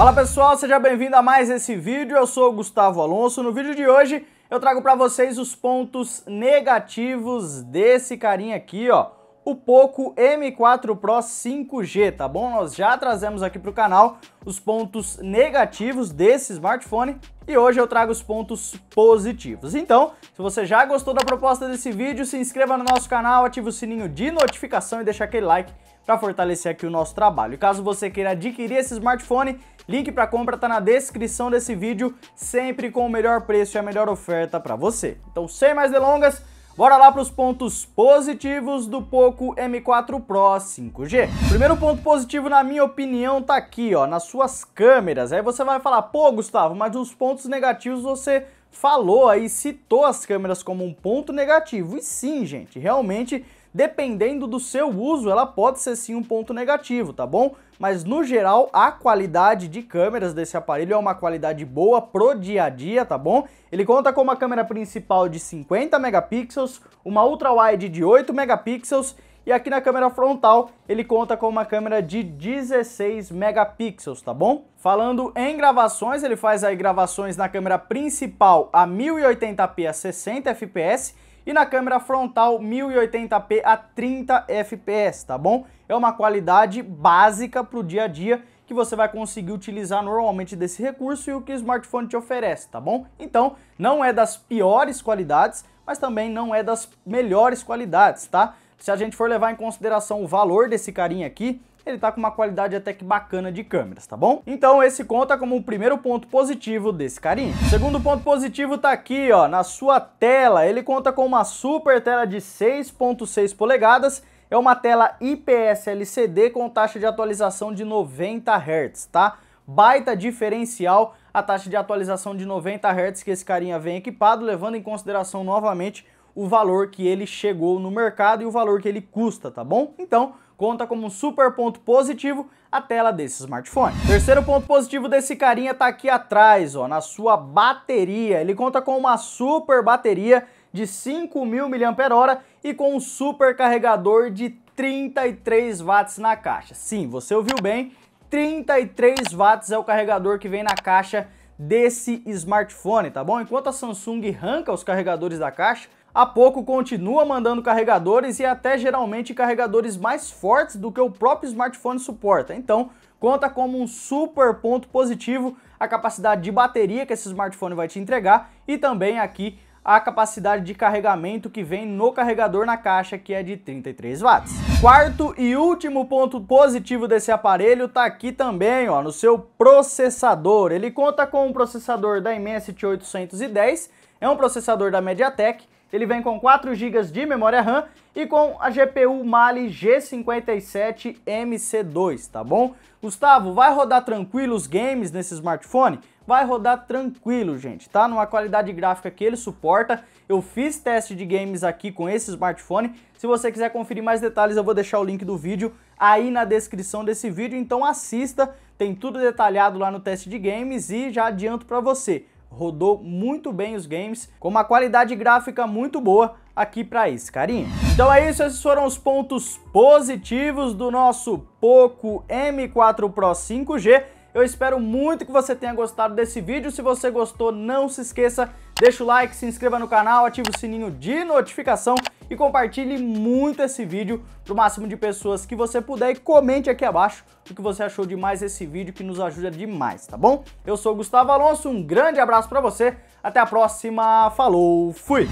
Fala pessoal, seja bem-vindo a mais esse vídeo. Eu sou o Gustavo Alonso. No vídeo de hoje eu trago para vocês os pontos negativos desse carinha aqui, ó, o Poco M4 Pro 5G, tá bom? Nós já trazemos aqui para o canal os pontos negativos desse smartphone e hoje eu trago os pontos positivos. Então, se você já gostou da proposta desse vídeo, se inscreva no nosso canal, ative o sininho de notificação e deixa aquele like para fortalecer aqui o nosso trabalho. E caso você queira adquirir esse smartphone, link para compra está na descrição desse vídeo, sempre com o melhor preço e a melhor oferta para você. Então, sem mais delongas, Bora lá para os pontos positivos do Poco M4 Pro 5G. Primeiro ponto positivo, na minha opinião, tá aqui, ó, nas suas câmeras. Aí você vai falar, pô, Gustavo, mas os pontos negativos você falou aí, citou as câmeras como um ponto negativo. E sim, gente, realmente Dependendo do seu uso, ela pode ser sim um ponto negativo, tá bom? Mas no geral, a qualidade de câmeras desse aparelho é uma qualidade boa pro dia a dia, tá bom? Ele conta com uma câmera principal de 50 megapixels, uma ultra-wide de 8 megapixels e aqui na câmera frontal ele conta com uma câmera de 16 megapixels, tá bom? Falando em gravações, ele faz aí gravações na câmera principal a 1080p a 60 fps e na câmera frontal 1080p a 30 fps, tá bom? É uma qualidade básica para o dia a dia que você vai conseguir utilizar normalmente desse recurso e o que o smartphone te oferece, tá bom? Então, não é das piores qualidades, mas também não é das melhores qualidades, tá? Se a gente for levar em consideração o valor desse carinha aqui, ele tá com uma qualidade até que bacana de câmeras, tá bom? Então esse conta como o primeiro ponto positivo desse carinha. O segundo ponto positivo tá aqui, ó, na sua tela. Ele conta com uma super tela de 6.6 polegadas é uma tela IPS LCD com taxa de atualização de 90 Hz, tá? Baita diferencial a taxa de atualização de 90 Hz que esse carinha vem equipado, levando em consideração novamente o valor que ele chegou no mercado e o valor que ele custa, tá bom? Então, conta como um super ponto positivo a tela desse smartphone. Terceiro ponto positivo desse carinha tá aqui atrás, ó, na sua bateria. Ele conta com uma super bateria de 5.000 mAh e com um super carregador de 33 watts na caixa. Sim, você ouviu bem, 33 watts é o carregador que vem na caixa desse smartphone, tá bom? Enquanto a Samsung arranca os carregadores da caixa, a Poco continua mandando carregadores e até geralmente carregadores mais fortes do que o próprio smartphone suporta. Então, conta como um super ponto positivo a capacidade de bateria que esse smartphone vai te entregar e também aqui a capacidade de carregamento que vem no carregador na caixa, que é de 33 watts. Quarto e último ponto positivo desse aparelho está aqui também, ó, no seu processador. Ele conta com um processador da Dimensity 810, é um processador da MediaTek ele vem com 4 GB de memória RAM e com a GPU Mali G57 MC2, tá bom? Gustavo, vai rodar tranquilo os games nesse smartphone? Vai rodar tranquilo, gente, tá? Numa qualidade gráfica que ele suporta. Eu fiz teste de games aqui com esse smartphone. Se você quiser conferir mais detalhes, eu vou deixar o link do vídeo aí na descrição desse vídeo, então assista, tem tudo detalhado lá no teste de games e já adianto para você rodou muito bem os games, com uma qualidade gráfica muito boa aqui para esse carinho. Então é isso, esses foram os pontos positivos do nosso Poco M4 Pro 5G. Eu espero muito que você tenha gostado desse vídeo. Se você gostou, não se esqueça, deixa o like, se inscreva no canal, ativa o sininho de notificação e compartilhe muito esse vídeo para o máximo de pessoas que você puder e comente aqui abaixo o que você achou de mais esse vídeo que nos ajuda demais, tá bom? Eu sou Gustavo Alonso, um grande abraço para você, até a próxima, falou, fui!